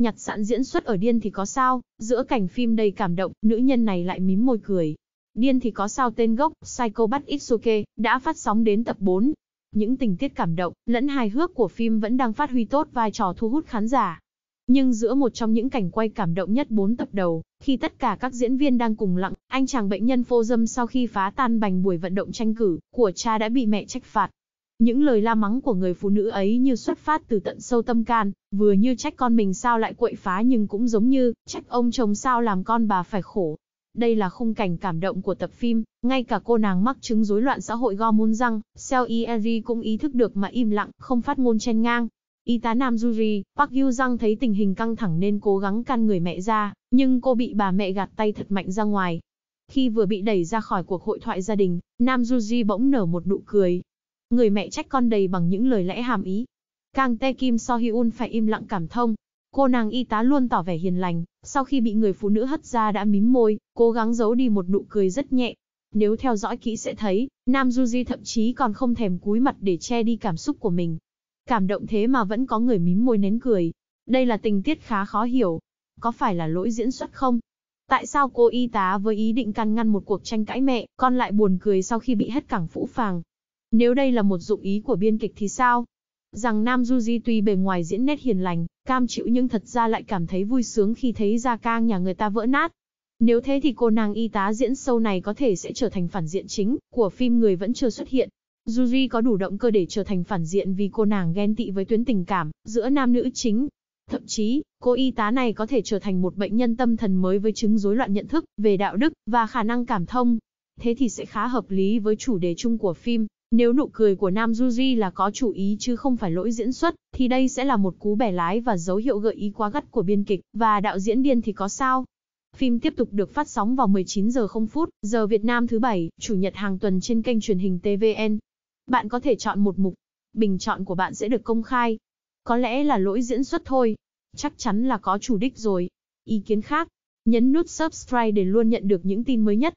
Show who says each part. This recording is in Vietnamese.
Speaker 1: Nhặt sẵn diễn xuất ở điên thì có sao, giữa cảnh phim đầy cảm động, nữ nhân này lại mím môi cười. Điên thì có sao tên gốc, Psycho Bắt Itsuke, đã phát sóng đến tập 4. Những tình tiết cảm động, lẫn hài hước của phim vẫn đang phát huy tốt vai trò thu hút khán giả. Nhưng giữa một trong những cảnh quay cảm động nhất 4 tập đầu, khi tất cả các diễn viên đang cùng lặng, anh chàng bệnh nhân phô dâm sau khi phá tan bành buổi vận động tranh cử của cha đã bị mẹ trách phạt, những lời la mắng của người phụ nữ ấy như xuất phát từ tận sâu tâm can, vừa như trách con mình sao lại quậy phá nhưng cũng giống như trách ông chồng sao làm con bà phải khổ. Đây là khung cảnh cảm động của tập phim, ngay cả cô nàng mắc chứng rối loạn xã hội go muốn răng, Seo Ieri cũng ý thức được mà im lặng, không phát ngôn chen ngang. Y tá nam Yuri, Park Yu Jang thấy tình hình căng thẳng nên cố gắng can người mẹ ra, nhưng cô bị bà mẹ gạt tay thật mạnh ra ngoài. Khi vừa bị đẩy ra khỏi cuộc hội thoại gia đình, nam Yuri bỗng nở một nụ cười, Người mẹ trách con đầy bằng những lời lẽ hàm ý. Càng Tae kim so hyun phải im lặng cảm thông. Cô nàng y tá luôn tỏ vẻ hiền lành, sau khi bị người phụ nữ hất ra đã mím môi, cố gắng giấu đi một nụ cười rất nhẹ. Nếu theo dõi kỹ sẽ thấy, Nam Du Di thậm chí còn không thèm cúi mặt để che đi cảm xúc của mình. Cảm động thế mà vẫn có người mím môi nén cười. Đây là tình tiết khá khó hiểu. Có phải là lỗi diễn xuất không? Tại sao cô y tá với ý định can ngăn một cuộc tranh cãi mẹ, con lại buồn cười sau khi bị hất cẳng phũ phàng? Nếu đây là một dụng ý của biên kịch thì sao? Rằng Nam Du Di tuy bề ngoài diễn nét hiền lành, cam chịu nhưng thật ra lại cảm thấy vui sướng khi thấy gia cang nhà người ta vỡ nát. Nếu thế thì cô nàng y tá diễn sâu này có thể sẽ trở thành phản diện chính của phim Người Vẫn Chưa Xuất Hiện. Du Di có đủ động cơ để trở thành phản diện vì cô nàng ghen tị với tuyến tình cảm giữa nam nữ chính. Thậm chí, cô y tá này có thể trở thành một bệnh nhân tâm thần mới với chứng rối loạn nhận thức về đạo đức và khả năng cảm thông. Thế thì sẽ khá hợp lý với chủ đề chung của phim nếu nụ cười của Nam Juji là có chủ ý chứ không phải lỗi diễn xuất, thì đây sẽ là một cú bẻ lái và dấu hiệu gợi ý quá gắt của biên kịch, và đạo diễn điên thì có sao? Phim tiếp tục được phát sóng vào 19 giờ 0 phút, giờ Việt Nam thứ bảy, chủ nhật hàng tuần trên kênh truyền hình TVN. Bạn có thể chọn một mục, bình chọn của bạn sẽ được công khai. Có lẽ là lỗi diễn xuất thôi, chắc chắn là có chủ đích rồi. Ý kiến khác, nhấn nút subscribe để luôn nhận được những tin mới nhất.